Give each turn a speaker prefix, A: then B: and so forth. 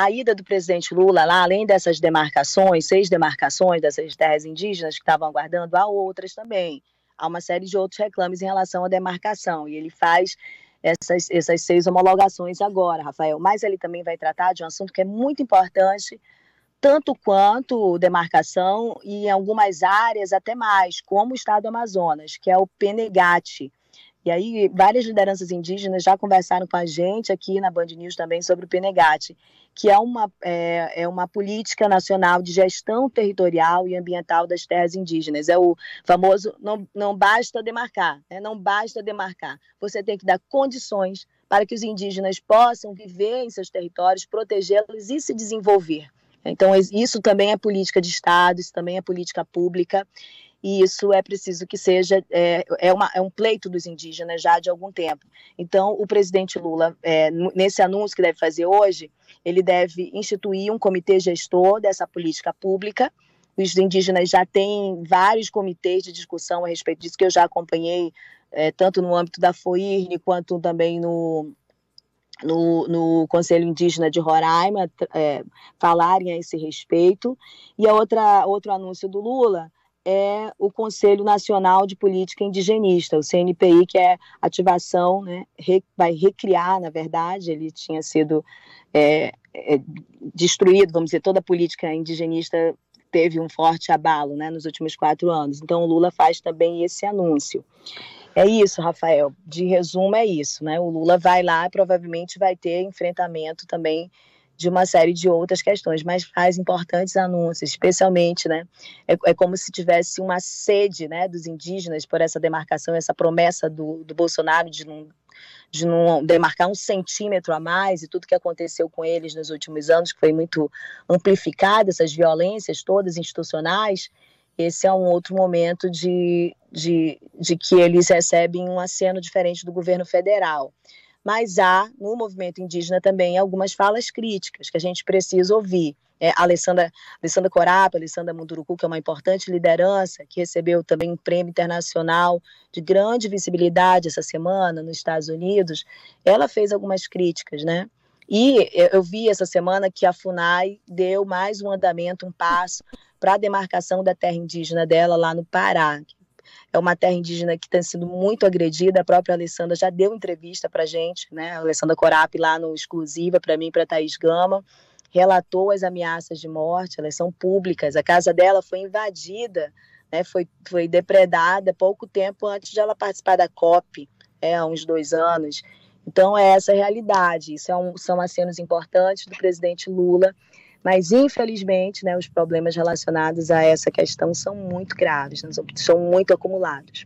A: a ida do presidente Lula lá, além dessas demarcações, seis demarcações dessas terras indígenas que estavam aguardando, há outras também. Há uma série de outros reclames em relação à demarcação. E ele faz essas, essas seis homologações agora, Rafael. Mas ele também vai tratar de um assunto que é muito importante, tanto quanto demarcação e em algumas áreas até mais, como o estado do Amazonas, que é o Penegate, e aí várias lideranças indígenas já conversaram com a gente aqui na Band News também sobre o Penegate, que é uma, é, é, uma política nacional de gestão territorial e ambiental das terras indígenas. É o famoso não, não basta demarcar, né? não basta demarcar. Você tem que dar condições para que os indígenas possam viver em seus territórios, protegê-los e se desenvolver. Então, isso também é política de Estado, isso também é política pública e isso é preciso que seja é, é, uma, é, um pleito dos indígenas já de algum tempo. Então, o presidente Lula, é, nesse anúncio que deve fazer hoje, ele deve instituir um comitê gestor dessa política pública. Os indígenas já têm vários comitês de discussão a respeito disso que eu já acompanhei, é, tanto no âmbito da FOIRN quanto também no, no, no, Conselho Indígena de Roraima é, falarem a esse respeito. E a outra, outro anúncio do Lula é o Conselho Nacional de Política Indigenista, o CNPI, que é ativação, né, re, vai recriar, na verdade, ele tinha sido é, é, destruído, vamos dizer, toda a política indigenista teve um forte abalo né, nos últimos quatro anos. Então, o Lula faz também esse anúncio. É isso, Rafael. De resumo, é isso. Né? O Lula vai lá e provavelmente vai ter enfrentamento também de uma série de outras questões, mas faz importantes anúncios, especialmente, né? É, é como se tivesse uma sede, né, dos indígenas por essa demarcação, essa promessa do, do Bolsonaro de não de não demarcar um centímetro a mais e tudo que aconteceu com eles nos últimos anos, que foi muito amplificado, essas violências todas institucionais, esse é um outro momento de, de, de que eles recebem um aceno diferente do governo federal mas há no movimento indígena também algumas falas críticas que a gente precisa ouvir. É, a Alessandra, Alessandra Corapa, Alessandra Munduruku, que é uma importante liderança, que recebeu também um prêmio internacional de grande visibilidade essa semana nos Estados Unidos, ela fez algumas críticas, né? E eu vi essa semana que a FUNAI deu mais um andamento, um passo para a demarcação da terra indígena dela lá no Pará, que é uma terra indígena que tem sido muito agredida. A própria Alessandra já deu entrevista para gente, né? A Alessandra Corap lá no exclusiva para mim, para Thaís Gama, relatou as ameaças de morte. Elas são públicas. A casa dela foi invadida, né? Foi foi depredada pouco tempo antes de ela participar da COP, é, há uns dois anos. Então é essa a realidade. Isso é um, são acenos importantes do presidente Lula mas, infelizmente, né, os problemas relacionados a essa questão são muito graves, né, são muito acumulados.